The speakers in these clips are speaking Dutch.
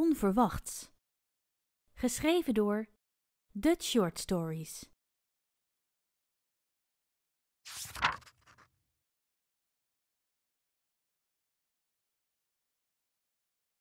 onverwachts. Geschreven door Dutch Short Stories.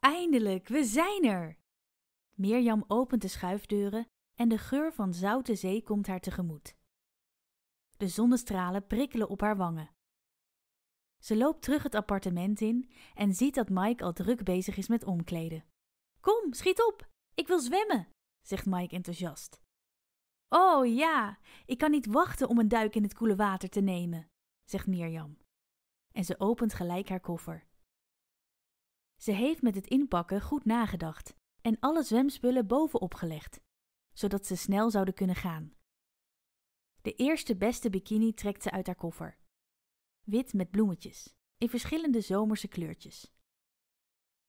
Eindelijk, we zijn er! Mirjam opent de schuifdeuren en de geur van zoute zee komt haar tegemoet. De zonnestralen prikkelen op haar wangen. Ze loopt terug het appartement in en ziet dat Mike al druk bezig is met omkleden. Kom, schiet op! Ik wil zwemmen, zegt Mike enthousiast. Oh ja, ik kan niet wachten om een duik in het koele water te nemen, zegt Mirjam. En ze opent gelijk haar koffer. Ze heeft met het inpakken goed nagedacht en alle zwemspullen bovenop gelegd, zodat ze snel zouden kunnen gaan. De eerste beste bikini trekt ze uit haar koffer. Wit met bloemetjes, in verschillende zomerse kleurtjes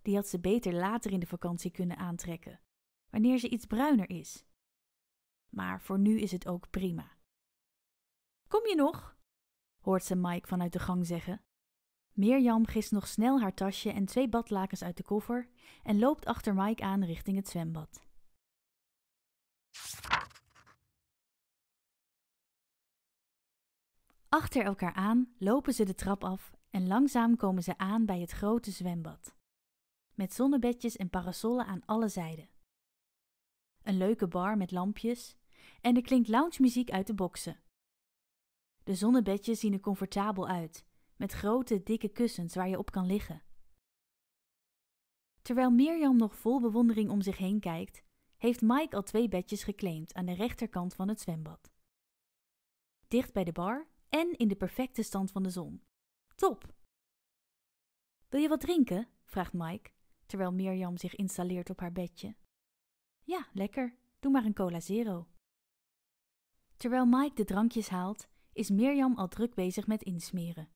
die had ze beter later in de vakantie kunnen aantrekken, wanneer ze iets bruiner is. Maar voor nu is het ook prima. Kom je nog? hoort ze Mike vanuit de gang zeggen. Mirjam gist nog snel haar tasje en twee badlakens uit de koffer en loopt achter Mike aan richting het zwembad. Achter elkaar aan lopen ze de trap af en langzaam komen ze aan bij het grote zwembad met zonnebedjes en parasolen aan alle zijden. Een leuke bar met lampjes en er klinkt lounge-muziek uit de boksen. De zonnebedjes zien er comfortabel uit, met grote, dikke kussens waar je op kan liggen. Terwijl Mirjam nog vol bewondering om zich heen kijkt, heeft Mike al twee bedjes geclaimd aan de rechterkant van het zwembad. Dicht bij de bar en in de perfecte stand van de zon. Top! Wil je wat drinken? vraagt Mike terwijl Mirjam zich installeert op haar bedje. Ja, lekker. Doe maar een cola zero. Terwijl Mike de drankjes haalt, is Mirjam al druk bezig met insmeren.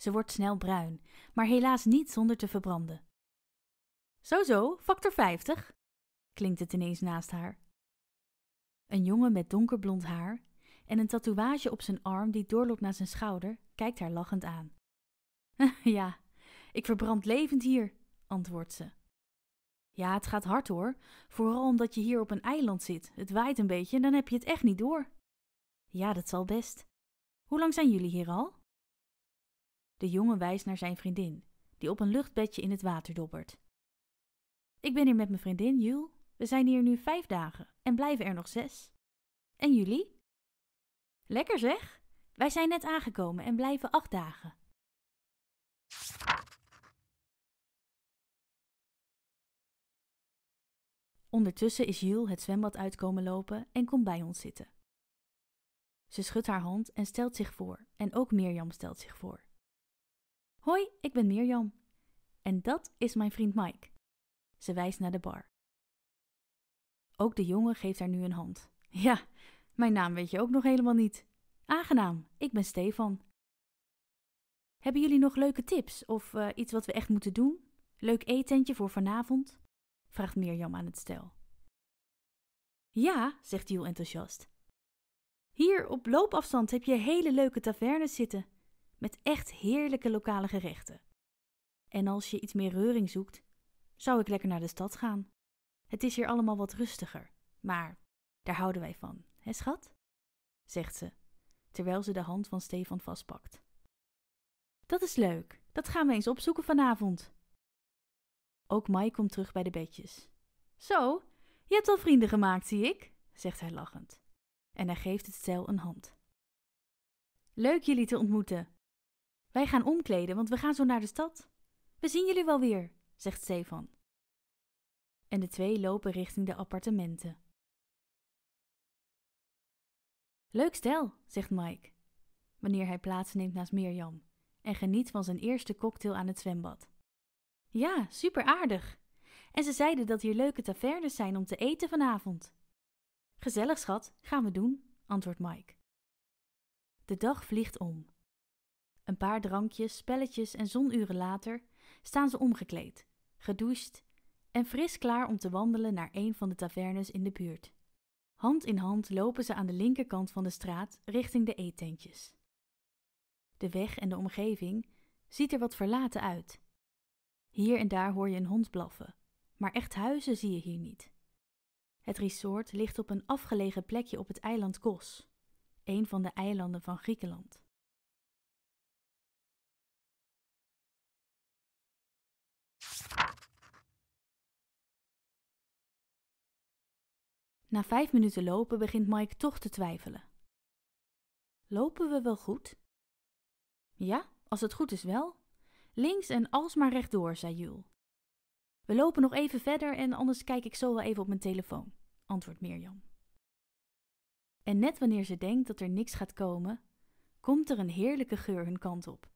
Ze wordt snel bruin, maar helaas niet zonder te verbranden. Zo zo, factor 50, klinkt het ineens naast haar. Een jongen met donkerblond haar en een tatoeage op zijn arm die doorloopt naar zijn schouder, kijkt haar lachend aan. ja, ik verbrand levend hier, antwoordt ze. Ja, het gaat hard hoor. Vooral omdat je hier op een eiland zit. Het waait een beetje en dan heb je het echt niet door. Ja, dat zal best. Hoe lang zijn jullie hier al? De jongen wijst naar zijn vriendin, die op een luchtbedje in het water dobbert. Ik ben hier met mijn vriendin Jul. We zijn hier nu vijf dagen en blijven er nog zes. En jullie? Lekker zeg! Wij zijn net aangekomen en blijven acht dagen. Ondertussen is Jules het zwembad uitkomen lopen en komt bij ons zitten. Ze schudt haar hand en stelt zich voor, en ook Mirjam stelt zich voor. Hoi, ik ben Mirjam. En dat is mijn vriend Mike. Ze wijst naar de bar. Ook de jongen geeft haar nu een hand. Ja, mijn naam weet je ook nog helemaal niet. Aangenaam, ik ben Stefan. Hebben jullie nog leuke tips of eh, iets wat we echt moeten doen? Leuk etentje voor vanavond? vraagt Mirjam aan het stel. Ja, zegt Jules enthousiast. Hier op loopafstand heb je hele leuke tavernes zitten, met echt heerlijke lokale gerechten. En als je iets meer reuring zoekt, zou ik lekker naar de stad gaan. Het is hier allemaal wat rustiger, maar daar houden wij van, hè schat? zegt ze, terwijl ze de hand van Stefan vastpakt. Dat is leuk, dat gaan we eens opzoeken vanavond, ook Mai komt terug bij de bedjes. Zo, je hebt al vrienden gemaakt, zie ik, zegt hij lachend. En hij geeft het stel een hand. Leuk jullie te ontmoeten. Wij gaan omkleden, want we gaan zo naar de stad. We zien jullie wel weer, zegt Stefan. En de twee lopen richting de appartementen. Leuk stel, zegt Mike, wanneer hij plaatsneemt naast Mirjam en geniet van zijn eerste cocktail aan het zwembad. Ja, super aardig. En ze zeiden dat hier leuke tavernes zijn om te eten vanavond. Gezellig, schat, gaan we doen, antwoordt Mike. De dag vliegt om. Een paar drankjes, spelletjes en zonuren later staan ze omgekleed, gedoucht en fris klaar om te wandelen naar een van de tavernes in de buurt. Hand in hand lopen ze aan de linkerkant van de straat richting de eetentjes. De weg en de omgeving ziet er wat verlaten uit. Hier en daar hoor je een hond blaffen, maar echt huizen zie je hier niet. Het resort ligt op een afgelegen plekje op het eiland Kos, een van de eilanden van Griekenland. Na vijf minuten lopen begint Mike toch te twijfelen. Lopen we wel goed? Ja, als het goed is wel, Links en alsmaar rechtdoor, zei Jul. We lopen nog even verder en anders kijk ik zo wel even op mijn telefoon, antwoordt Mirjam. En net wanneer ze denkt dat er niks gaat komen, komt er een heerlijke geur hun kant op.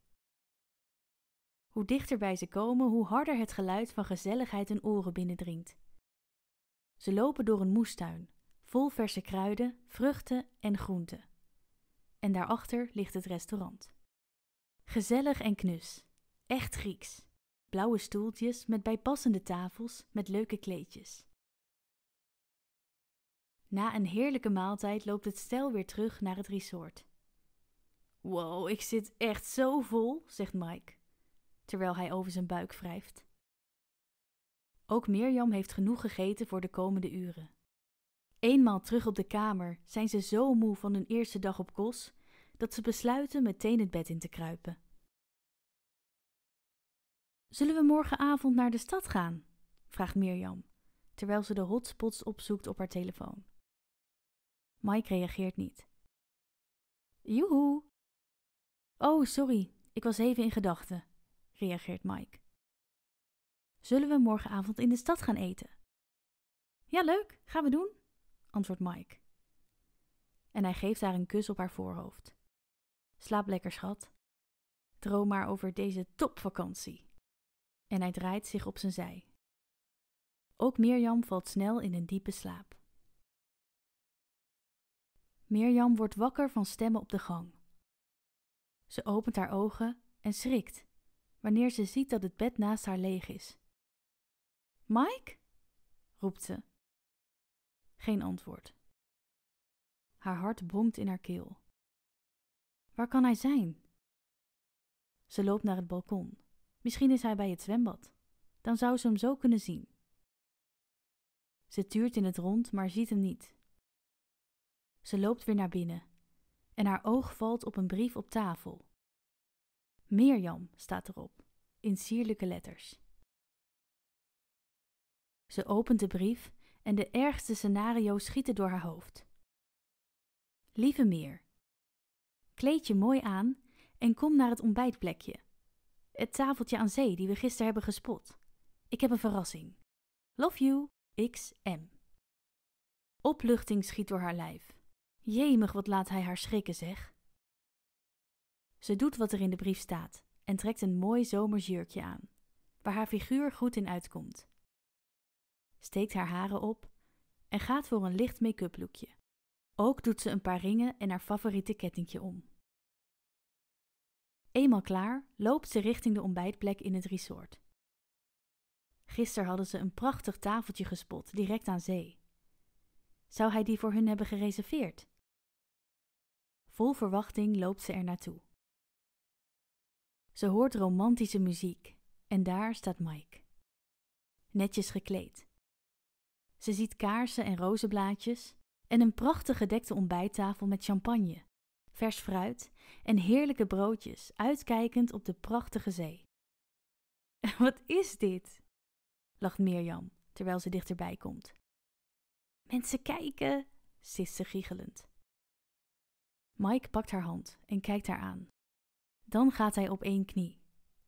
Hoe dichterbij ze komen, hoe harder het geluid van gezelligheid hun oren binnendringt. Ze lopen door een moestuin, vol verse kruiden, vruchten en groenten. En daarachter ligt het restaurant. Gezellig en knus. Echt Grieks. Blauwe stoeltjes met bijpassende tafels met leuke kleedjes. Na een heerlijke maaltijd loopt het stel weer terug naar het resort. Wow, ik zit echt zo vol, zegt Mike, terwijl hij over zijn buik wrijft. Ook Mirjam heeft genoeg gegeten voor de komende uren. Eenmaal terug op de kamer zijn ze zo moe van hun eerste dag op kos dat ze besluiten meteen het bed in te kruipen. Zullen we morgenavond naar de stad gaan? vraagt Mirjam, terwijl ze de hotspots opzoekt op haar telefoon. Mike reageert niet. Joehoe! Oh, sorry, ik was even in gedachten, reageert Mike. Zullen we morgenavond in de stad gaan eten? Ja, leuk, gaan we doen, antwoordt Mike. En hij geeft haar een kus op haar voorhoofd. Slaap lekker, schat. Droom maar over deze topvakantie en hij draait zich op zijn zij. Ook Mirjam valt snel in een diepe slaap. Mirjam wordt wakker van stemmen op de gang. Ze opent haar ogen en schrikt wanneer ze ziet dat het bed naast haar leeg is. Mike? roept ze. Geen antwoord. Haar hart bonkt in haar keel. Waar kan hij zijn? Ze loopt naar het balkon. Misschien is hij bij het zwembad. Dan zou ze hem zo kunnen zien. Ze tuurt in het rond, maar ziet hem niet. Ze loopt weer naar binnen en haar oog valt op een brief op tafel. Mirjam staat erop, in sierlijke letters. Ze opent de brief en de ergste scenario's schieten door haar hoofd. Lieve Meer, kleed je mooi aan en kom naar het ontbijtplekje. Het tafeltje aan zee die we gisteren hebben gespot. Ik heb een verrassing. Love you, XM. Opluchting schiet door haar lijf. Jemig wat laat hij haar schrikken, zeg. Ze doet wat er in de brief staat en trekt een mooi zomersjurkje aan, waar haar figuur goed in uitkomt. Steekt haar haren op en gaat voor een licht make-up lookje. Ook doet ze een paar ringen en haar favoriete kettingje om. Eenmaal klaar, loopt ze richting de ontbijtplek in het resort. Gisteren hadden ze een prachtig tafeltje gespot, direct aan zee. Zou hij die voor hun hebben gereserveerd? Vol verwachting loopt ze er naartoe. Ze hoort romantische muziek en daar staat Mike. Netjes gekleed. Ze ziet kaarsen en rozenblaadjes en een prachtig gedekte ontbijttafel met champagne vers fruit en heerlijke broodjes, uitkijkend op de prachtige zee. Wat is dit? lacht Mirjam terwijl ze dichterbij komt. Mensen kijken, sist ze giechelend. Mike pakt haar hand en kijkt haar aan. Dan gaat hij op één knie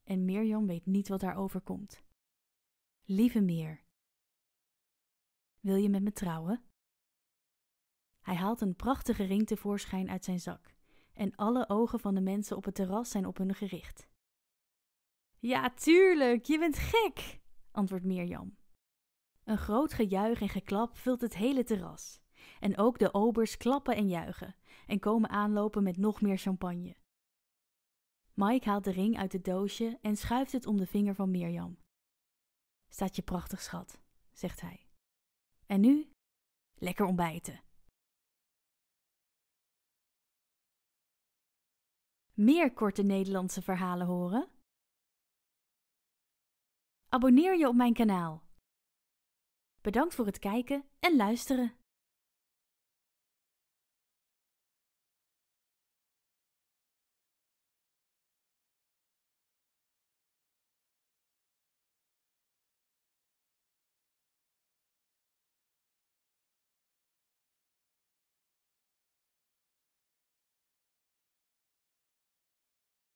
en Mirjam weet niet wat haar overkomt. Lieve Meer, wil je met me trouwen? Hij haalt een prachtige ring tevoorschijn uit zijn zak en alle ogen van de mensen op het terras zijn op hun gericht. Ja, tuurlijk, je bent gek, antwoordt Mirjam. Een groot gejuich en geklap vult het hele terras. En ook de obers klappen en juichen en komen aanlopen met nog meer champagne. Mike haalt de ring uit het doosje en schuift het om de vinger van Mirjam. Staat je prachtig, schat, zegt hij. En nu? Lekker ontbijten. meer korte Nederlandse verhalen horen? Abonneer je op mijn kanaal. Bedankt voor het kijken en luisteren.